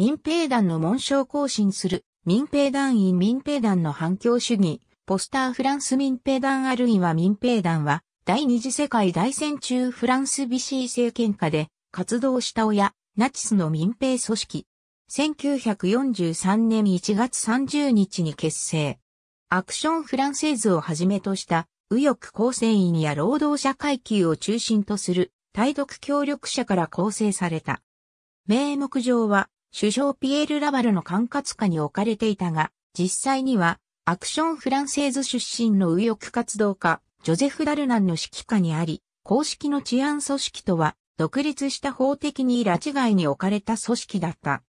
民兵団の紋章更新する、民兵団員民兵団の反響主義、ポスターフランス民兵団あるいは民兵団は、第二次世界大戦中フランスビシー政権下で活動した親、ナチスの民兵組織。1943年1月30日に結成。アクションフランセーズをはじめとした、右翼構成員や労働者階級を中心とする、対独協力者から構成された。名目上は、首相ピエール・ラバルの管轄下に置かれていたが、実際には、アクションフランセーズ出身の右翼活動家、ジョゼフ・ダルナンの指揮下にあり、公式の治安組織とは、独立した法的に拉致外に置かれた組織だった。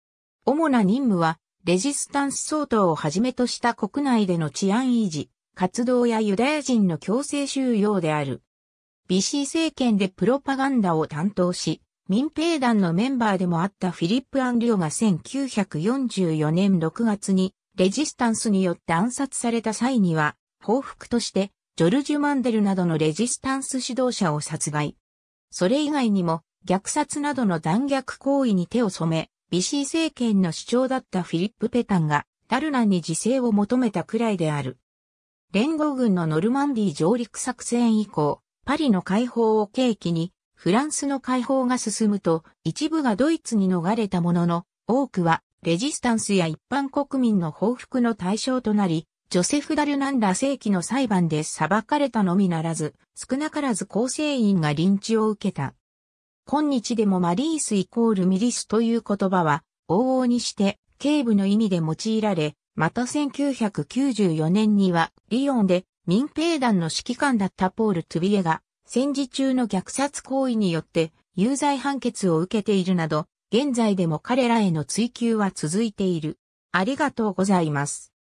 主な任務は、レジスタンス相当をはじめとした国内での治安維持、活動やユダヤ人の強制収容である。ビシー政権でプロパガンダを担当し、民兵団のメンバーでもあったフィリップ・アンリオが1944年6月にレジスタンスによって暗殺された際には、報復としてジョルジュ・マンデルなどのレジスタンス指導者を殺害。それ以外にも虐殺などの弾虐行為に手を染め、ビシー政権の主張だったフィリップ・ペタンがダルナンに自制を求めたくらいである。連合軍のノルマンディ上陸作戦以降、パリの解放を契機にフランスの解放が進むと、一部がドイツに逃れたものの、多くは、レジスタンスや一般国民の報復の対象となり、ジョセフ・ダルナンら世紀の裁判で裁かれたのみならず、少なからず構成員が臨地を受けた。今日でもマリースイコールミリスという言葉は、往々にして、警部の意味で用いられ、また1994年には、リヨンで民兵団の指揮官だったポール・トゥビエが、戦時中の虐殺行為によって有罪判決を受けているなど、現在でも彼らへの追及は続いている。ありがとうございます。